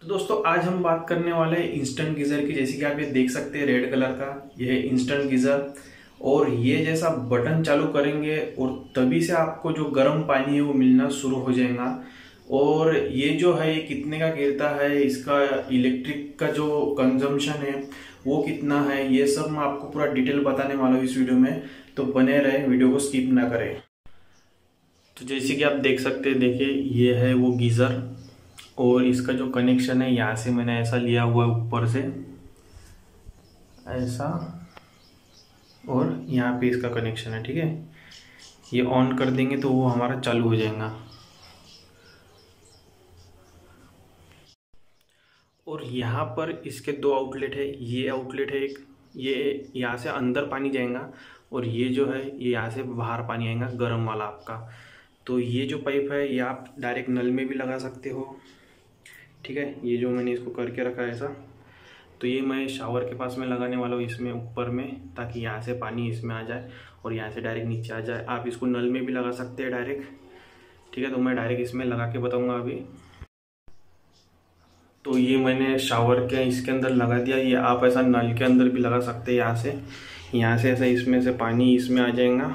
तो दोस्तों आज हम बात करने वाले हैं इंस्टेंट गीज़र की जैसे कि आप ये देख सकते हैं रेड कलर का ये है इंस्टेंट गीज़र और ये जैसा बटन चालू करेंगे और तभी से आपको जो गर्म पानी है वो मिलना शुरू हो जाएगा और ये जो है ये कितने का गिरता है इसका इलेक्ट्रिक का जो कंजम्पशन है वो कितना है ये सब मैं आपको पूरा डिटेल बताने वाला हूँ इस वीडियो में तो बने रहे वीडियो को स्किप ना करें तो जैसे कि आप देख सकते हैं देखिए ये है वो गीज़र और इसका जो कनेक्शन है यहाँ से मैंने ऐसा लिया हुआ है ऊपर से ऐसा और यहाँ पे इसका कनेक्शन है ठीक है ये ऑन कर देंगे तो वो हमारा चालू हो जाएगा और यहाँ पर इसके दो आउटलेट है ये आउटलेट है एक ये यहाँ से अंदर पानी जाएगा और ये जो है ये यहाँ से बाहर पानी आएगा गर्म वाला आपका तो ये जो पाइप है ये आप डायरेक्ट नल में भी लगा सकते हो ठीक है ये जो मैंने इसको करके रखा है ऐसा तो ये मैं शावर के पास में लगाने वाला हूँ इसमें ऊपर में ताकि यहाँ से पानी इसमें आ जाए और यहाँ से डायरेक्ट नीचे आ जाए आप इसको नल में भी लगा सकते हैं डायरेक्ट ठीक है तो मैं डायरेक्ट इसमें लगा के बताऊँगा अभी तो ये मैंने शावर के इसके अंदर लगा दिया ये आप ऐसा नल के अंदर भी लगा सकते हैं यहाँ से यहाँ से ऐसा इसमें से पानी इसमें आ जाएगा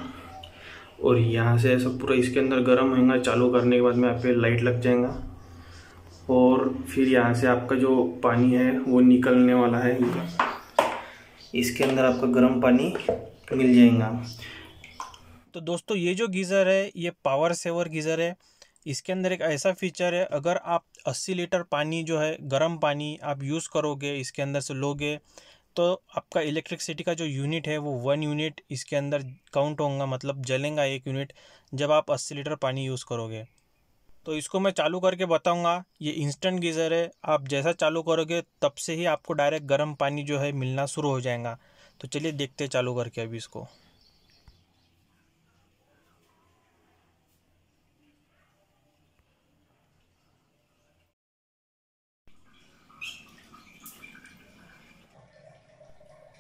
और यहाँ से सब पूरा इसके अंदर गर्म होगा चालू करने के बाद में आप पे लाइट लग जाएगा और फिर यहाँ से आपका जो पानी है वो निकलने वाला है इसके अंदर आपका गर्म पानी मिल जाएगा तो दोस्तों ये जो गीज़र है ये पावर सेवर गीज़र है इसके अंदर एक ऐसा फीचर है अगर आप 80 लीटर पानी जो है गर्म पानी आप यूज़ करोगे इसके अंदर से लोगे तो आपका इलेक्ट्रिसिटी का जो यूनिट है वो वन यूनिट इसके अंदर काउंट होगा मतलब जलेगा एक यूनिट जब आप अस्सी लीटर पानी यूज़ करोगे तो इसको मैं चालू करके बताऊंगा ये इंस्टेंट गीज़र है आप जैसा चालू करोगे तब से ही आपको डायरेक्ट गर्म पानी जो है मिलना शुरू हो जाएगा तो चलिए देखते चालू करके अभी इसको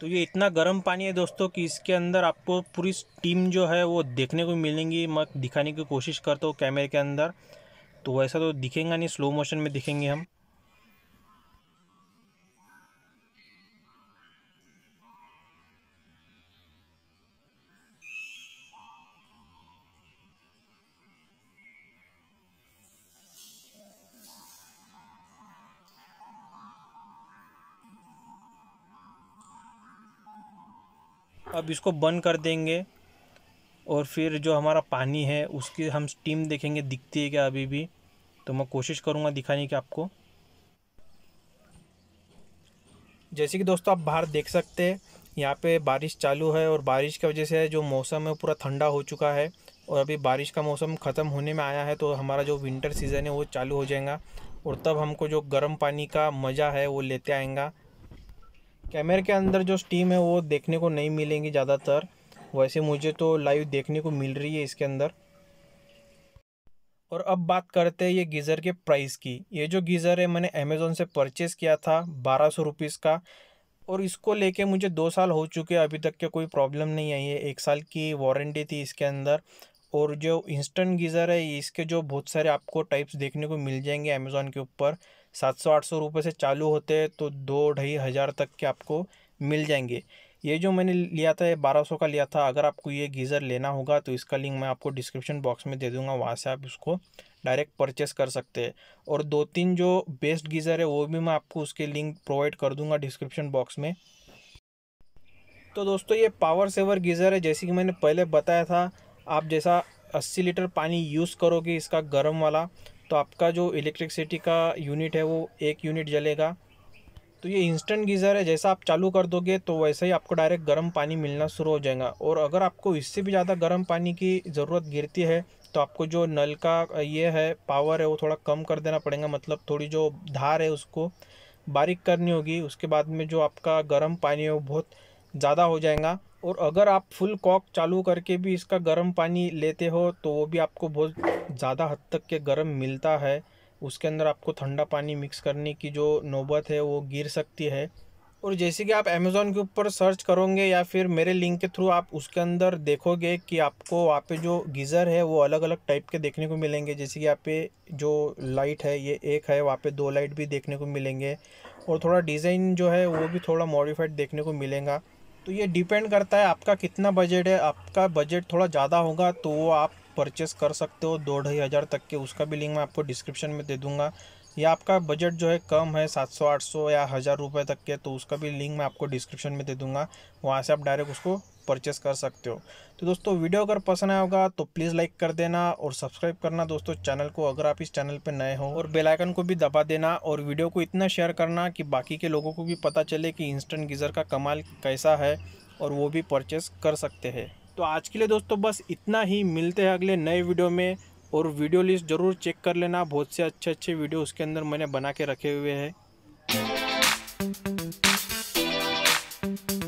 तो ये इतना गर्म पानी है दोस्तों कि इसके अंदर आपको पूरी टीम जो है वो देखने को मिलेंगी मैं दिखाने की कोशिश करता हूँ कैमरे के अंदर तो वैसा तो दिखेगा नहीं स्लो मोशन में दिखेंगे हम अब इसको बंद कर देंगे और फिर जो हमारा पानी है उसकी हम स्टीम देखेंगे दिखती है क्या अभी भी तो मैं कोशिश करूँगा दिखाने की आपको जैसे कि दोस्तों आप बाहर देख सकते हैं यहाँ पे बारिश चालू है और बारिश की वजह से जो मौसम है पूरा ठंडा हो चुका है और अभी बारिश का मौसम ख़त्म होने में आया है तो हमारा जो विंटर सीज़न है वो चालू हो जाएगा और तब हमको जो गर्म पानी का मज़ा है वो लेते आएंगा कैमरे के अंदर जो स्टीम है वो देखने को नहीं मिलेंगी ज़्यादातर वैसे मुझे तो लाइव देखने को मिल रही है इसके अंदर और अब बात करते हैं ये गीज़र के प्राइस की ये जो गीज़र है मैंने अमेज़ोन से परचेज़ किया था बारह सौ का और इसको लेके मुझे दो साल हो चुके हैं अभी तक के कोई प्रॉब्लम नहीं आई है एक साल की वारंटी थी इसके अंदर और जो इंस्टेंट गीज़र है इसके जो बहुत सारे आपको टाइप्स देखने को मिल जाएंगे अमेज़ोन के ऊपर सात सौ आठ सौ रुपये से चालू होते हैं तो दो ढाई हज़ार तक के आपको मिल जाएंगे ये जो मैंने लिया था ये बारह सौ का लिया था अगर आपको ये गीज़र लेना होगा तो इसका लिंक मैं आपको डिस्क्रिप्शन बॉक्स में दे दूंगा वहाँ से आप उसको डायरेक्ट परचेस कर सकते हैं और दो तीन जो बेस्ट गीज़र है वो भी मैं आपको उसके लिंक प्रोवाइड कर दूँगा डिस्क्रिप्शन बॉक्स में तो दोस्तों ये पावर सेवर गीज़र है जैसे कि मैंने पहले बताया था आप जैसा 80 लीटर पानी यूज़ करोगे इसका गर्म वाला तो आपका जो इलेक्ट्रिकसिटी का यूनिट है वो एक यूनिट जलेगा तो ये इंस्टेंट गीज़र है जैसा आप चालू कर दोगे तो वैसे ही आपको डायरेक्ट गर्म पानी मिलना शुरू हो जाएगा और अगर आपको इससे भी ज़्यादा गर्म पानी की ज़रूरत गिरती है तो आपको जो नल का ये है पावर है वो थोड़ा कम कर देना पड़ेगा मतलब थोड़ी जो धार है उसको बारीक करनी होगी उसके बाद में जो आपका गर्म पानी है वो बहुत ज़्यादा हो जाएगा और अगर आप फुल कॉक चालू करके भी इसका गर्म पानी लेते हो तो वो भी आपको बहुत ज़्यादा हद तक के गर्म मिलता है उसके अंदर आपको ठंडा पानी मिक्स करने की जो नौबत है वो गिर सकती है और जैसे कि आप अमेज़ोन के ऊपर सर्च करोगे या फिर मेरे लिंक के थ्रू आप उसके अंदर देखोगे कि आपको वहाँ पे जो गीज़र है वो अलग अलग टाइप के देखने को मिलेंगे जैसे कि यहाँ पे जो लाइट है ये एक है वहाँ पे दो लाइट भी देखने को मिलेंगे और थोड़ा डिज़ाइन जो है वो भी थोड़ा मॉडिफाइड देखने को मिलेगा तो ये डिपेंड करता है आपका कितना बजट है आपका बजट थोड़ा ज़्यादा होगा तो वो आप परचेस कर सकते हो दो ढाई हज़ार तक के उसका भी लिंक मैं आपको डिस्क्रिप्शन में दे दूँगा या आपका बजट जो है कम है सात सौ आठ सौ या हज़ार रुपये तक के तो उसका भी लिंक मैं आपको डिस्क्रिप्शन में दे दूंगा वहाँ से आप डायरेक्ट उसको परचेस कर सकते हो तो दोस्तों वीडियो अगर पसंद आया होगा तो प्लीज़ लाइक कर देना और सब्सक्राइब करना दोस्तों चैनल को अगर आप इस चैनल पर नए हो और बेलाइकन को भी दबा देना और वीडियो को इतना शेयर करना कि बाकी के लोगों को भी पता चले कि इंस्टेंट गीज़र का कमाल कैसा है और वो भी परचेस कर सकते हैं तो आज के लिए दोस्तों बस इतना ही मिलते हैं अगले नए वीडियो में और वीडियो लिस्ट ज़रूर चेक कर लेना बहुत से अच्छे अच्छे वीडियो उसके अंदर मैंने बना के रखे हुए हैं